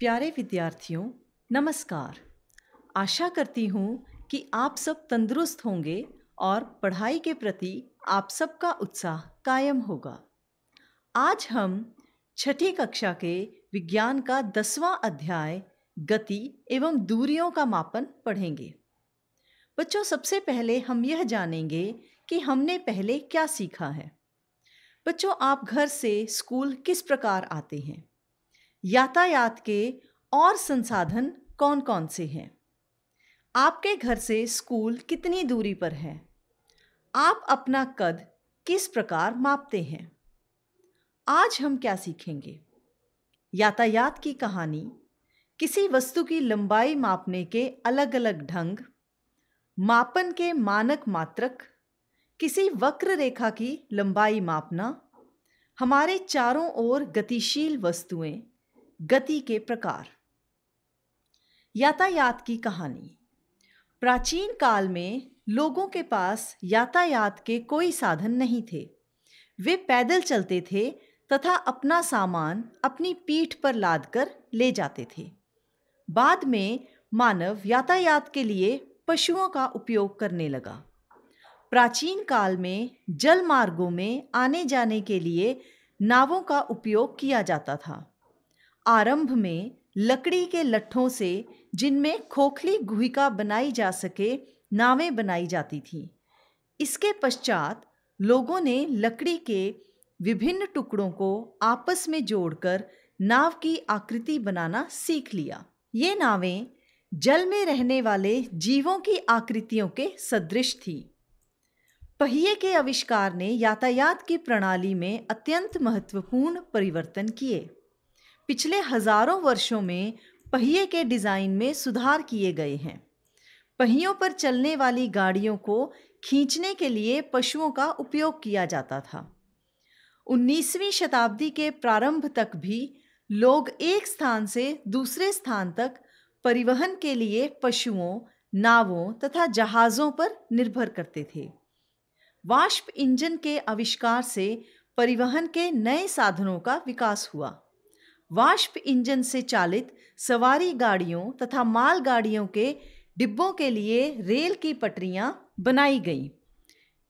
प्यारे विद्यार्थियों नमस्कार आशा करती हूँ कि आप सब तंदुरुस्त होंगे और पढ़ाई के प्रति आप सबका उत्साह कायम होगा आज हम छठी कक्षा के विज्ञान का दसवां अध्याय गति एवं दूरियों का मापन पढ़ेंगे बच्चों सबसे पहले हम यह जानेंगे कि हमने पहले क्या सीखा है बच्चों आप घर से स्कूल किस प्रकार आते हैं यातायात के और संसाधन कौन कौन से हैं आपके घर से स्कूल कितनी दूरी पर है आप अपना कद किस प्रकार मापते हैं आज हम क्या सीखेंगे यातायात की कहानी किसी वस्तु की लंबाई मापने के अलग अलग ढंग मापन के मानक मात्रक किसी वक्र रेखा की लंबाई मापना हमारे चारों ओर गतिशील वस्तुएं गति के प्रकार यातायात की कहानी प्राचीन काल में लोगों के पास यातायात के कोई साधन नहीं थे वे पैदल चलते थे तथा अपना सामान अपनी पीठ पर लाद कर ले जाते थे बाद में मानव यातायात के लिए पशुओं का उपयोग करने लगा प्राचीन काल में जल मार्गों में आने जाने के लिए नावों का उपयोग किया जाता था आरंभ में लकड़ी के लट्ठों से जिनमें खोखली गुहिका बनाई जा सके नावें बनाई जाती थीं इसके पश्चात लोगों ने लकड़ी के विभिन्न टुकड़ों को आपस में जोड़कर नाव की आकृति बनाना सीख लिया ये नावें जल में रहने वाले जीवों की आकृतियों के सदृश थीं पहिए के आविष्कार ने यातायात की प्रणाली में अत्यंत महत्वपूर्ण परिवर्तन किए पिछले हजारों वर्षों में पहिए के डिज़ाइन में सुधार किए गए हैं पहियों पर चलने वाली गाड़ियों को खींचने के लिए पशुओं का उपयोग किया जाता था 19वीं शताब्दी के प्रारंभ तक भी लोग एक स्थान से दूसरे स्थान तक परिवहन के लिए पशुओं नावों तथा जहाज़ों पर निर्भर करते थे वाष्प इंजन के आविष्कार से परिवहन के नए साधनों का विकास हुआ वाष्प इंजन से चालित सवारी गाड़ियों तथा माल गाड़ियों के डिब्बों के लिए रेल की पटरियां बनाई गईं।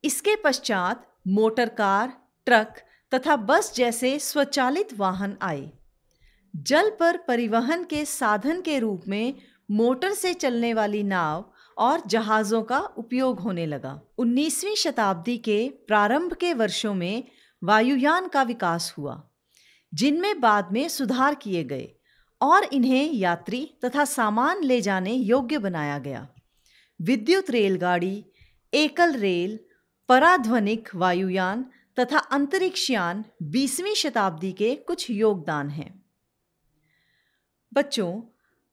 इसके पश्चात मोटर कार ट्रक तथा बस जैसे स्वचालित वाहन आए जल पर परिवहन के साधन के रूप में मोटर से चलने वाली नाव और जहाज़ों का उपयोग होने लगा 19वीं शताब्दी के प्रारंभ के वर्षों में वायुयान का विकास हुआ जिनमें बाद में सुधार किए गए और इन्हें यात्री तथा सामान ले जाने योग्य बनाया गया विद्युत रेलगाड़ी एकल रेल पराध्वनिक वायुयान तथा अंतरिक्षयान बीसवीं शताब्दी के कुछ योगदान हैं बच्चों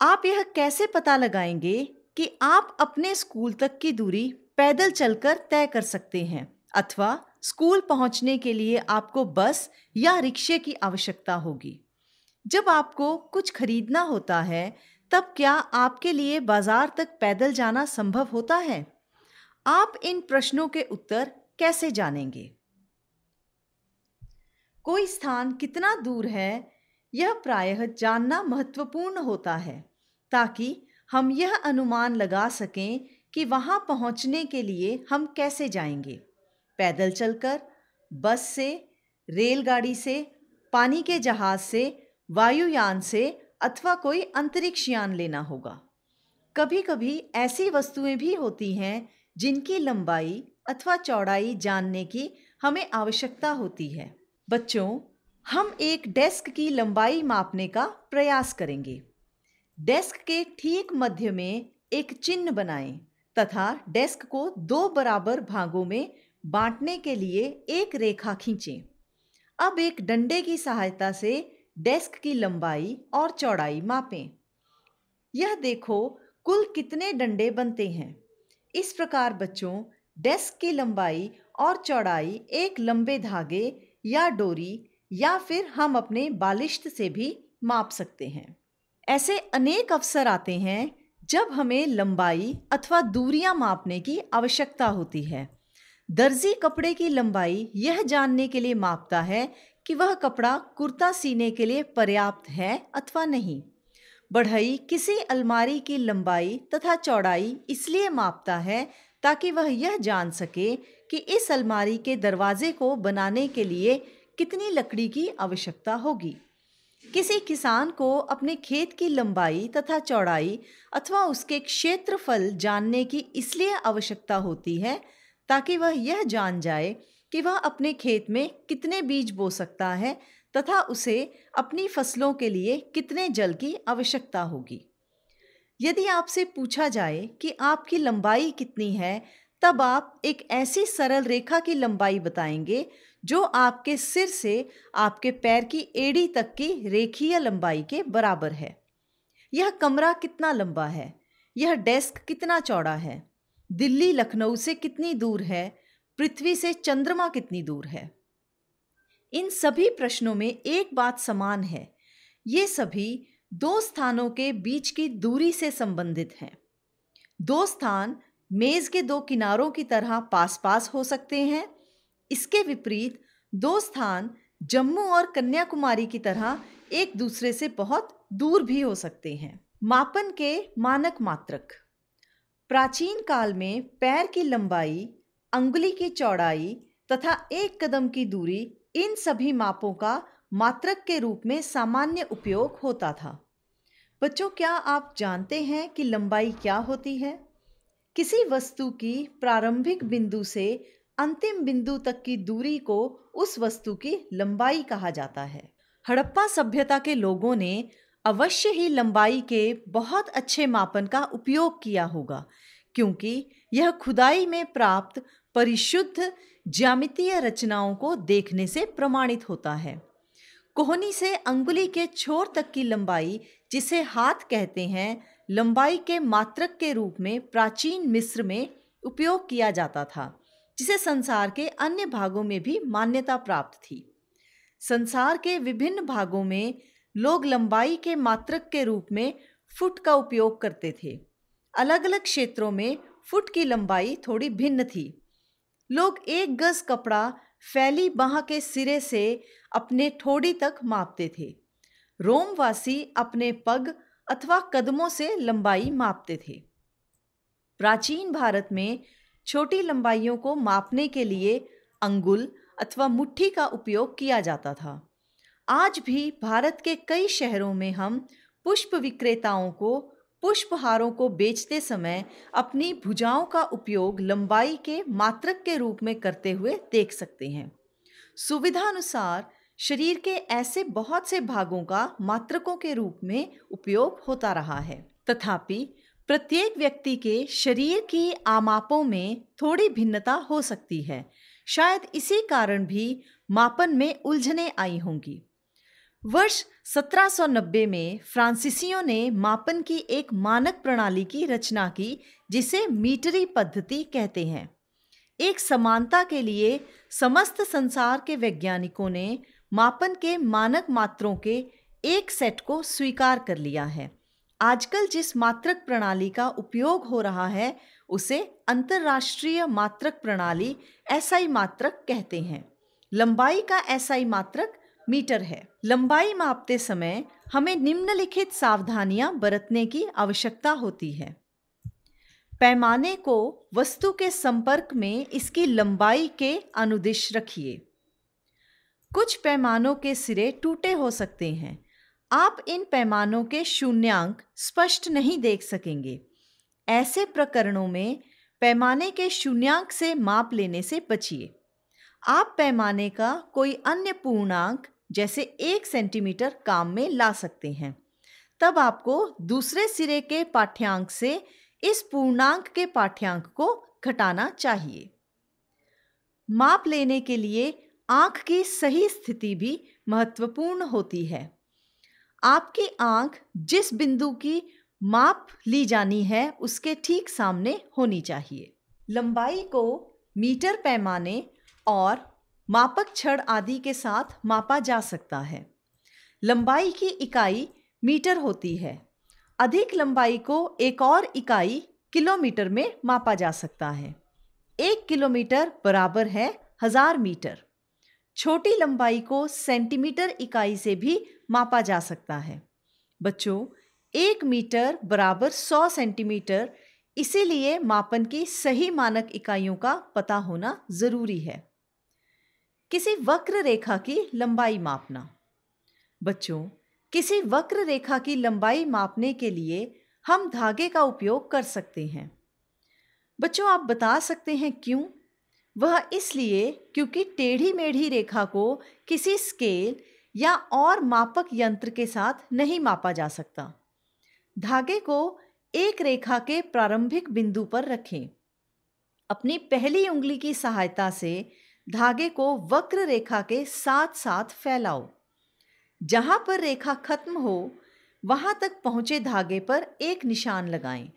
आप यह कैसे पता लगाएंगे कि आप अपने स्कूल तक की दूरी पैदल चलकर तय कर सकते हैं अथवा स्कूल पहुंचने के लिए आपको बस या रिक्शे की आवश्यकता होगी जब आपको कुछ खरीदना होता है तब क्या आपके लिए बाजार तक पैदल जाना संभव होता है आप इन प्रश्नों के उत्तर कैसे जानेंगे कोई स्थान कितना दूर है यह प्रायः जानना महत्वपूर्ण होता है ताकि हम यह अनुमान लगा सकें कि वहाँ पहुँचने के लिए हम कैसे जाएंगे पैदल चलकर बस से रेलगाड़ी से पानी के जहाज से वायुयान से अथवा कोई अंतरिक्ष यान लेना होगा कभी कभी ऐसी वस्तुएं भी होती हैं जिनकी लंबाई अथवा चौड़ाई जानने की हमें आवश्यकता होती है बच्चों हम एक डेस्क की लंबाई मापने का प्रयास करेंगे डेस्क के ठीक मध्य में एक चिन्ह बनाएं तथा डेस्क को दो बराबर भागों में बांटने के लिए एक रेखा खींचें अब एक डंडे की सहायता से डेस्क की लंबाई और चौड़ाई मापें यह देखो कुल कितने डंडे बनते हैं इस प्रकार बच्चों डेस्क की लंबाई और चौड़ाई एक लंबे धागे या डोरी या फिर हम अपने बालिश्त से भी माप सकते हैं ऐसे अनेक अवसर आते हैं जब हमें लंबाई अथवा दूरियां मापने की आवश्यकता होती है दर्जी कपड़े की लंबाई यह जानने के लिए मापता है कि वह कपड़ा कुर्ता सीने के लिए पर्याप्त है अथवा नहीं बढ़ई किसी अलमारी की लंबाई तथा चौड़ाई इसलिए मापता है ताकि वह यह जान सके कि इस अलमारी के दरवाजे को बनाने के लिए कितनी लकड़ी की आवश्यकता होगी किसी किसान को अपने खेत की लंबाई तथा चौड़ाई अथवा उसके क्षेत्रफल जानने की इसलिए आवश्यकता होती है ताकि वह यह जान जाए कि वह अपने खेत में कितने बीज बो सकता है तथा उसे अपनी फसलों के लिए कितने जल की आवश्यकता होगी यदि आपसे पूछा जाए कि आपकी लंबाई कितनी है तब आप एक ऐसी सरल रेखा की लंबाई बताएंगे जो आपके सिर से आपके पैर की एड़ी तक की रेखीय लंबाई के बराबर है यह कमरा कितना लंबा है यह डेस्क कितना चौड़ा है दिल्ली लखनऊ से कितनी दूर है पृथ्वी से चंद्रमा कितनी दूर है इन सभी प्रश्नों में एक बात समान है ये सभी दो स्थानों के बीच की दूरी से संबंधित हैं दो स्थान मेज़ के दो किनारों की तरह पास पास हो सकते हैं इसके विपरीत दो स्थान जम्मू और कन्याकुमारी की तरह एक दूसरे से बहुत दूर भी हो सकते हैं मापन के मानक मात्रक प्राचीन काल में पैर की लंबाई अंगुली की चौड़ाई तथा एक कदम की दूरी इन सभी मापों का मात्रक के रूप में सामान्य उपयोग होता था बच्चों क्या आप जानते हैं कि लंबाई क्या होती है किसी वस्तु की प्रारंभिक बिंदु से अंतिम बिंदु तक की दूरी को उस वस्तु की लंबाई कहा जाता है हड़प्पा सभ्यता के लोगों ने अवश्य ही लंबाई के बहुत अच्छे मापन का उपयोग किया होगा क्योंकि यह खुदाई में प्राप्त परिशुद्ध ज्यामितीय रचनाओं को देखने से प्रमाणित होता है कोहनी से अंगुली के छोर तक की लंबाई जिसे हाथ कहते हैं लंबाई के मात्रक के रूप में प्राचीन मिस्र में उपयोग किया जाता था जिसे संसार के अन्य भागों में भी मान्यता प्राप्त थी संसार के विभिन्न भागों में लोग लंबाई के मात्रक के रूप में फुट का उपयोग करते थे अलग अलग क्षेत्रों में फुट की लंबाई थोड़ी भिन्न थी लोग एक गज कपड़ा फैली बाह के सिरे से अपने ठोड़ी तक मापते थे रोमवासी अपने पग अथवा कदमों से लंबाई मापते थे प्राचीन भारत में छोटी लंबाइयों को मापने के लिए अंगुल अथवा मुट्ठी का उपयोग किया जाता था आज भी भारत के कई शहरों में हम पुष्प विक्रेताओं को पुष्पहारों को बेचते समय अपनी भुजाओं का उपयोग लंबाई के मात्रक के रूप में करते हुए देख सकते हैं सुविधानुसार शरीर के ऐसे बहुत से भागों का मात्रकों के रूप में उपयोग होता रहा है तथापि प्रत्येक व्यक्ति के शरीर की आमापों में थोड़ी भिन्नता हो सकती है शायद इसी कारण भी मापन में उलझने आई होंगी वर्ष 1790 में फ्रांसीसियों ने मापन की एक मानक प्रणाली की रचना की जिसे मीटरी पद्धति कहते हैं एक समानता के लिए समस्त संसार के वैज्ञानिकों ने मापन के मानक मात्रों के एक सेट को स्वीकार कर लिया है आजकल जिस मात्रक प्रणाली का उपयोग हो रहा है उसे अंतर्राष्ट्रीय मात्रक प्रणाली एसआई मात्रक कहते हैं लंबाई का एसआई मात्रक मीटर है लंबाई मापते समय हमें निम्नलिखित सावधानियां बरतने की आवश्यकता होती है पैमाने को वस्तु के संपर्क में इसकी लंबाई के अनुदिश रखिए कुछ पैमानों के सिरे टूटे हो सकते हैं आप इन पैमानों के शून्यांक स्पष्ट नहीं देख सकेंगे ऐसे प्रकरणों में पैमाने के शून्यांक से माप लेने से बचिए आप पैमाने का कोई अन्य पूर्णांक जैसे एक सेंटीमीटर काम में ला सकते हैं तब आपको दूसरे सिरे के पाठ्यांक से इस पूर्णांक के पाठ्यांक को घटाना चाहिए माप लेने के लिए आंख की सही स्थिति भी महत्वपूर्ण होती है आपकी आंख जिस बिंदु की माप ली जानी है उसके ठीक सामने होनी चाहिए लंबाई को मीटर पैमाने और मापक छड़ आदि के साथ मापा जा सकता है लंबाई की इकाई मीटर होती है अधिक लंबाई को एक और इकाई किलोमीटर में मापा जा सकता है एक किलोमीटर बराबर है हजार मीटर छोटी लंबाई को सेंटीमीटर इकाई से भी मापा जा सकता है बच्चों एक मीटर बराबर सौ सेंटीमीटर इसीलिए मापन की सही मानक इकाइयों का पता होना ज़रूरी है किसी वक्र रेखा की लंबाई मापना बच्चों किसी वक्र रेखा की लंबाई मापने के लिए हम धागे का उपयोग कर सकते हैं बच्चों आप बता सकते हैं क्यों वह इसलिए क्योंकि टेढ़ी मेढ़ी रेखा को किसी स्केल या और मापक यंत्र के साथ नहीं मापा जा सकता धागे को एक रेखा के प्रारंभिक बिंदु पर रखें अपनी पहली उंगली की सहायता से धागे को वक्र रेखा के साथ साथ फैलाओ जहाँ पर रेखा खत्म हो वहाँ तक पहुँचे धागे पर एक निशान लगाएं।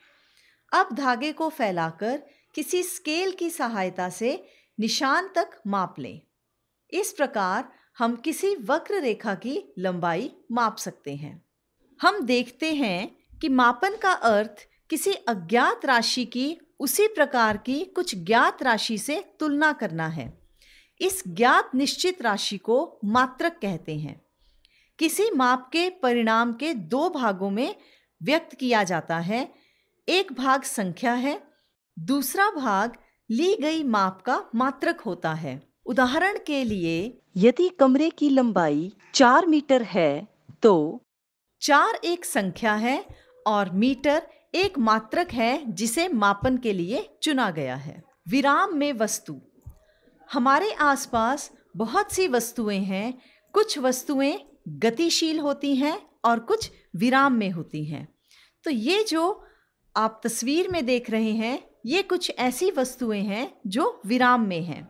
अब धागे को फैलाकर किसी स्केल की सहायता से निशान तक माप लें इस प्रकार हम किसी वक्र रेखा की लंबाई माप सकते हैं हम देखते हैं कि मापन का अर्थ किसी अज्ञात राशि की उसी प्रकार की कुछ ज्ञात राशि से तुलना करना है इस ज्ञात निश्चित राशि को मात्रक कहते हैं किसी माप के परिणाम के दो भागों में व्यक्त किया जाता है एक भाग संख्या है दूसरा भाग ली गई माप का मात्रक होता है उदाहरण के लिए यदि कमरे की लंबाई चार मीटर है तो चार एक संख्या है और मीटर एक मात्रक है जिसे मापन के लिए चुना गया है विराम में वस्तु हमारे आसपास बहुत सी वस्तुएं हैं कुछ वस्तुएं गतिशील होती हैं और कुछ विराम में होती हैं तो ये जो आप तस्वीर में देख रहे हैं ये कुछ ऐसी वस्तुएं हैं जो विराम में हैं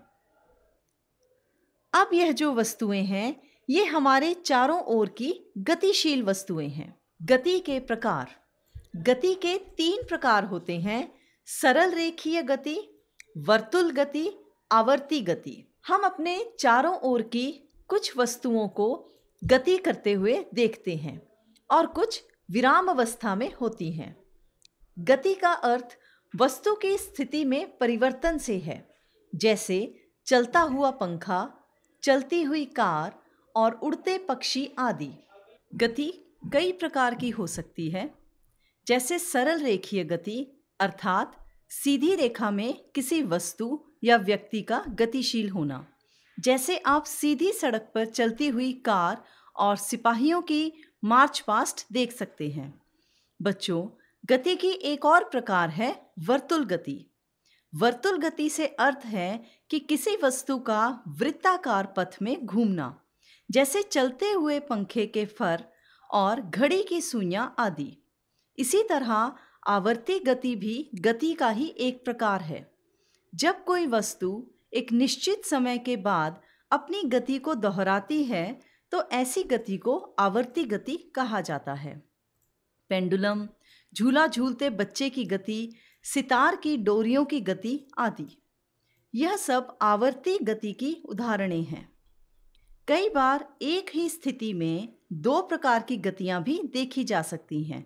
अब यह जो वस्तुएं हैं ये हमारे चारों ओर की गतिशील वस्तुएं हैं गति के प्रकार गति के तीन प्रकार होते हैं सरल रेखीय गति वर्तुल गति आवर्ती गति हम अपने चारों ओर की कुछ वस्तुओं को गति करते हुए देखते हैं और कुछ विराम अवस्था में होती हैं गति का अर्थ वस्तु की स्थिति में परिवर्तन से है जैसे चलता हुआ पंखा चलती हुई कार और उड़ते पक्षी आदि गति कई प्रकार की हो सकती है जैसे सरल रेखीय गति अर्थात सीधी रेखा में किसी वस्तु या व्यक्ति का गतिशील होना जैसे आप सीधी सड़क पर चलती हुई कार और सिपाहियों की मार्च पास्ट देख सकते हैं बच्चों गति की एक और प्रकार है वर्तुल गति वर्तुल गति से अर्थ है कि किसी वस्तु का वृत्ताकार पथ में घूमना जैसे चलते हुए पंखे के फर और घड़ी की सुइयां आदि इसी तरह आवर्ती गति भी गति का ही एक प्रकार है जब कोई वस्तु एक निश्चित समय के बाद अपनी गति को दोहराती है तो ऐसी गति को आवर्ती गति कहा जाता है पेंडुलम झूला झूलते बच्चे की गति सितार की डोरियों की गति आदि यह सब आवर्ती गति की उदाहरणें हैं कई बार एक ही स्थिति में दो प्रकार की गतियां भी देखी जा सकती हैं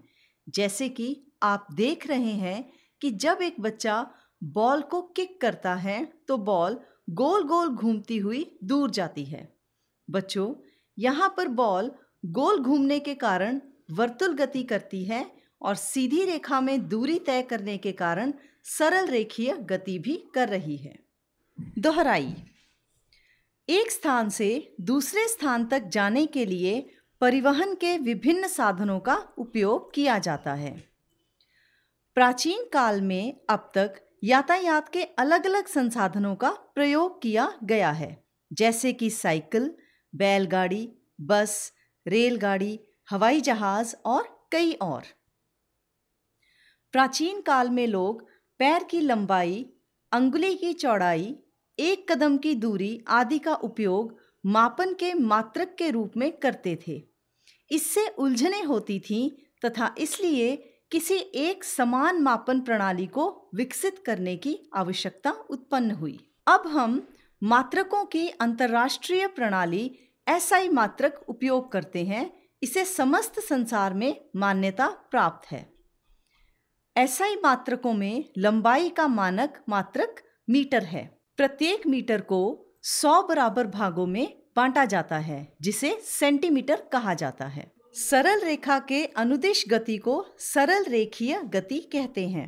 जैसे कि आप देख रहे हैं कि जब एक बच्चा बॉल को किक करता है तो बॉल गोल गोल घूमती हुई दूर जाती है बच्चों यहाँ पर बॉल गोल घूमने के कारण वर्तुल गति करती है और सीधी रेखा में दूरी तय करने के कारण सरल रेखीय गति भी कर रही है दोहराई एक स्थान से दूसरे स्थान तक जाने के लिए परिवहन के विभिन्न साधनों का उपयोग किया जाता है प्राचीन काल में अब तक यातायात के अलग अलग संसाधनों का प्रयोग किया गया है जैसे कि साइकिल बैलगाड़ी बस रेलगाड़ी हवाई जहाज और कई और प्राचीन काल में लोग पैर की लंबाई अंगुली की चौड़ाई एक कदम की दूरी आदि का उपयोग मापन के मात्रक के रूप में करते थे इससे उलझने होती थीं तथा इसलिए किसी एक समान मापन प्रणाली को विकसित करने की आवश्यकता उत्पन्न हुई अब हम मात्रकों की अंतर्राष्ट्रीय प्रणाली एसआई मात्रक उपयोग करते हैं इसे समस्त संसार में मान्यता प्राप्त है एसआई मात्रकों में लंबाई का मानक मात्रक मीटर है प्रत्येक मीटर को 100 बराबर भागों में बांटा जाता है जिसे सेंटीमीटर कहा जाता है सरल रेखा के अनुदेश गति को सरल रेखीय गति कहते हैं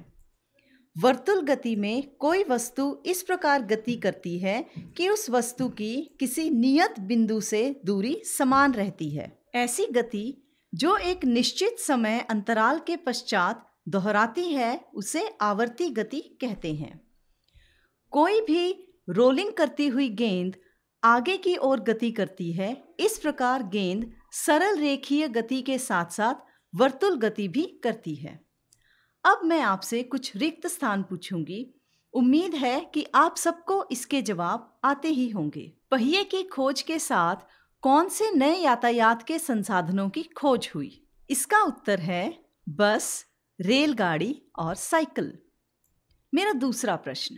वर्तुल गति में कोई वस्तु इस प्रकार गति करती है कि उस वस्तु की किसी नियत बिंदु से दूरी समान रहती है ऐसी गति जो एक निश्चित समय अंतराल के पश्चात दोहराती है उसे आवर्ती गति कहते हैं कोई भी रोलिंग करती हुई गेंद आगे की ओर गति करती है इस प्रकार गेंद सरल रेखीय गति के साथ साथ वर्तुल गति भी करती है अब मैं आपसे कुछ रिक्त स्थान पूछूंगी उम्मीद है कि आप सबको इसके जवाब आते ही होंगे पहिए की खोज के साथ कौन से नए यातायात के संसाधनों की खोज हुई इसका उत्तर है बस रेलगाड़ी और साइकिल मेरा दूसरा प्रश्न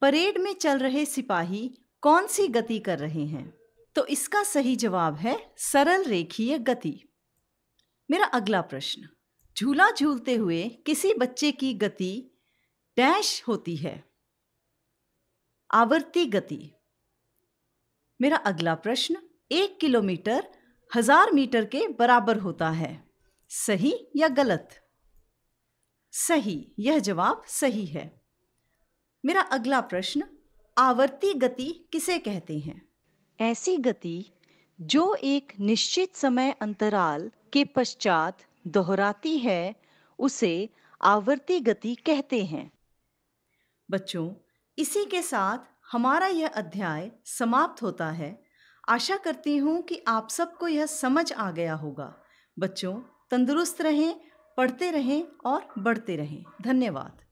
परेड में चल रहे सिपाही कौन सी गति कर रहे हैं तो इसका सही जवाब है सरल रेखीय गति मेरा अगला प्रश्न झूला झूलते हुए किसी बच्चे की गति डैश होती है आवर्ती गति मेरा अगला प्रश्न एक किलोमीटर हजार मीटर के बराबर होता है सही या गलत सही यह जवाब सही है मेरा अगला प्रश्न आवर्ती गति किसे कहते हैं ऐसी गति जो एक निश्चित समय अंतराल के पश्चात दोहराती है उसे आवर्ती गति कहते हैं बच्चों इसी के साथ हमारा यह अध्याय समाप्त होता है आशा करती हूँ कि आप सबको यह समझ आ गया होगा बच्चों तंदुरुस्त रहें पढ़ते रहें और बढ़ते रहें धन्यवाद